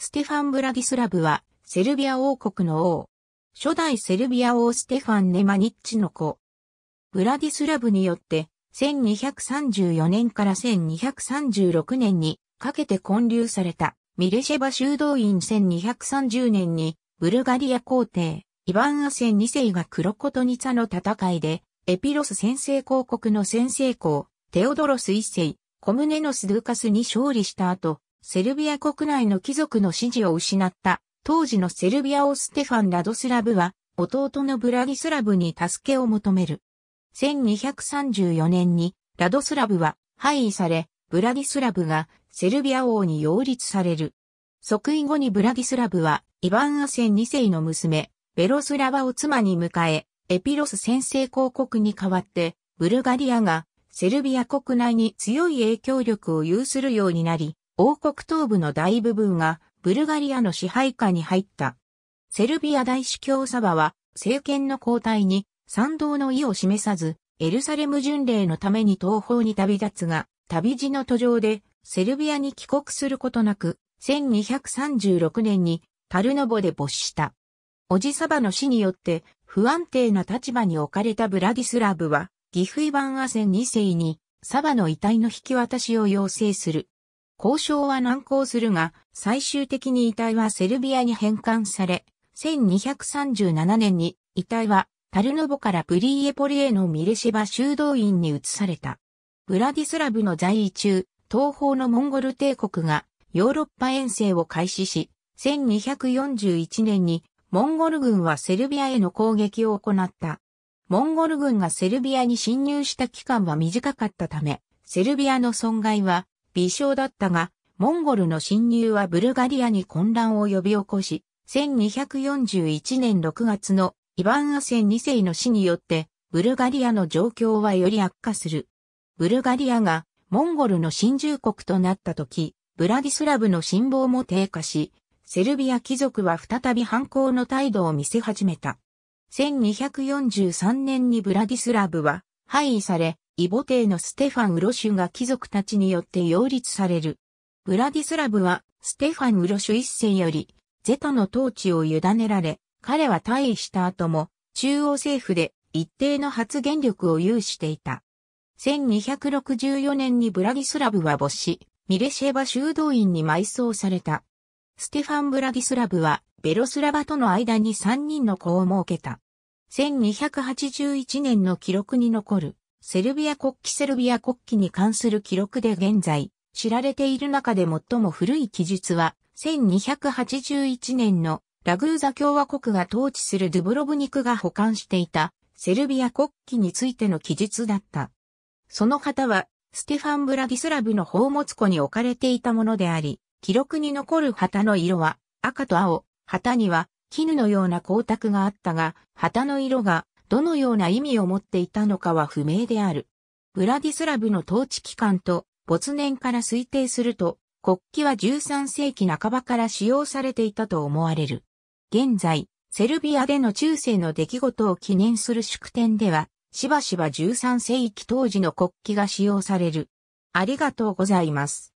ステファン・ブラディスラブは、セルビア王国の王。初代セルビア王ステファン・ネマニッチの子。ブラディスラブによって、1234年から1236年にかけて建立されたミレシェバ修道院1230年にブルガリア皇帝イヴァン・アセン2世がクロコトニツァの戦いでエピロス先制公国の先制公テオドロス1世コムネノス・ドゥカスに勝利した後セルビア国内の貴族の支持を失った当時のセルビアをステファン・ラドスラブは弟のブラギスラブに助けを求める。1234年にラドスラブは廃位され、ブラギスラブがセルビア王に擁立される。即位後にブラギスラブはイヴァン・アセン2世の娘、ベロスラバを妻に迎え、エピロス先制公国に代わって、ブルガリアがセルビア国内に強い影響力を有するようになり、王国東部の大部分がブルガリアの支配下に入った。セルビア大主教サバは政権の交代に賛同の意を示さず、エルサレム巡礼のために東方に旅立つが、旅路の途上でセルビアに帰国することなく、1236年にタルノボで没した。おじサバの死によって不安定な立場に置かれたブラディスラブは、ギフイバンアセン2世にサバの遺体の引き渡しを要請する。交渉は難航するが、最終的に遺体はセルビアに返還され、1237年に遺体はタルヌボからプリーエポリエのミレシバ修道院に移された。ブラディスラブの在位中、東方のモンゴル帝国がヨーロッパ遠征を開始し、1241年にモンゴル軍はセルビアへの攻撃を行った。モンゴル軍がセルビアに侵入した期間は短かったため、セルビアの損害は微小だったが、モンゴルの侵入はブルガリアに混乱を呼び起こし、1241年6月のイバンアセン2世の死によって、ブルガリアの状況はより悪化する。ブルガリアがモンゴルの新住国となった時、ブラディスラブの辛抱も低下し、セルビア貴族は再び反抗の態度を見せ始めた。1243年にブラディスラブは廃位され、イボ帝のステファン・ウロシュが貴族たちによって擁立される。ブラディスラブは、ステファン・ウロシュ一世より、ゼトの統治を委ねられ、彼は退位した後も、中央政府で一定の発言力を有していた。1264年にブラディスラブは没し、ミレシェバ修道院に埋葬された。ステファン・ブラディスラブは、ベロスラバとの間に3人の子を設けた。1281年の記録に残る。セルビア国旗セルビア国旗に関する記録で現在、知られている中で最も古い記述は、1281年のラグーザ共和国が統治するドゥブロブニクが保管していたセルビア国旗についての記述だった。その旗は、ステファン・ブラディスラブの宝物庫に置かれていたものであり、記録に残る旗の色は赤と青、旗には絹のような光沢があったが、旗の色がどのような意味を持っていたのかは不明である。ブラディスラブの統治期間と没年から推定すると、国旗は13世紀半ばから使用されていたと思われる。現在、セルビアでの中世の出来事を記念する祝典では、しばしば13世紀当時の国旗が使用される。ありがとうございます。